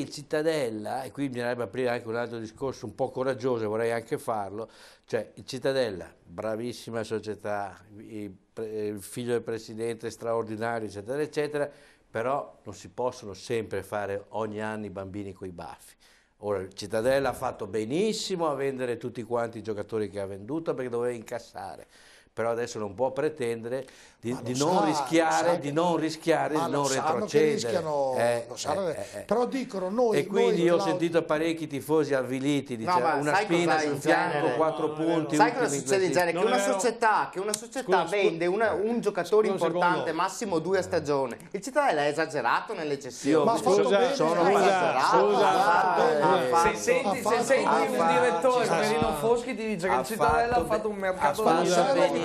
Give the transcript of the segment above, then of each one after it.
Il Cittadella, e qui bisognerebbe aprire anche un altro discorso un po' coraggioso, vorrei anche farlo, cioè il Cittadella, bravissima società, il figlio del presidente straordinario, eccetera, eccetera, però non si possono sempre fare ogni anno i bambini coi baffi. Ora il Cittadella ha fatto benissimo a vendere tutti quanti i giocatori che ha venduto perché doveva incassare, però adesso non può pretendere di, di, non, sa, rischiare, di non rischiare, di non retrocedere. Rischiano, eh, eh sanno, eh, eh, però dicono noi... E quindi noi, io ho sentito parecchi tifosi avviliti, diciamo, no, una spina sul fianco, quattro punti... Sai cosa succede in genere? Che una società, che una società scusa, vende una, un giocatore importante, secondo. massimo due a stagione. Il Cittadella ha esagerato nelle cessioni. Ma scusa, sono esagerato. Eh, se senti un direttore, Merino Foschi, ti dice che il Cittadella ha fatto un mercato...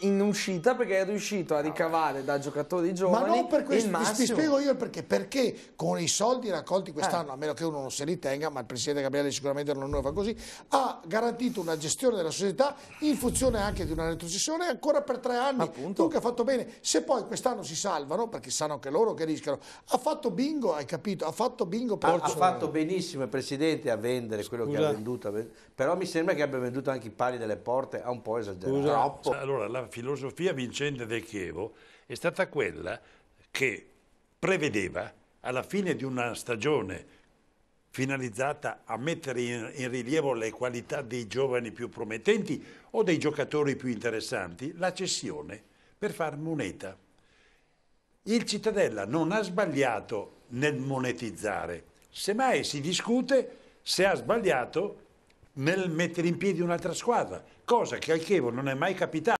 in uscita perché è riuscito a ricavare da giocatori giovani Ma non per questo, il Ti spiego io il perché. Perché con i soldi raccolti quest'anno, eh. a meno che uno non se li tenga, ma il Presidente Gabriele sicuramente non lo fa così, ha garantito una gestione della società in funzione anche di una retrocessione ancora per tre anni. Appunto. Dunque ha fatto bene. Se poi quest'anno si salvano, perché sanno anche loro che rischiano, ha fatto bingo, hai capito? Ha fatto bingo. per Ha, ha fatto benissimo il Presidente a vendere Scusa. quello che ha venduto. Però mi sembra che abbia venduto anche i pali delle porte, ha un po' esagerato. Scusa. Troppo. Cioè, allora, la filosofia vincente del Chievo è stata quella che prevedeva alla fine di una stagione finalizzata a mettere in, in, rilievo le qualità dei giovani più promettenti o dei giocatori più interessanti, la cessione per far moneta. Il Cittadella non ha sbagliato nel monetizzare, semmai si discute se ha sbagliato nel mettere in piedi un'altra squadra, cosa che al Chievo non è mai capitata.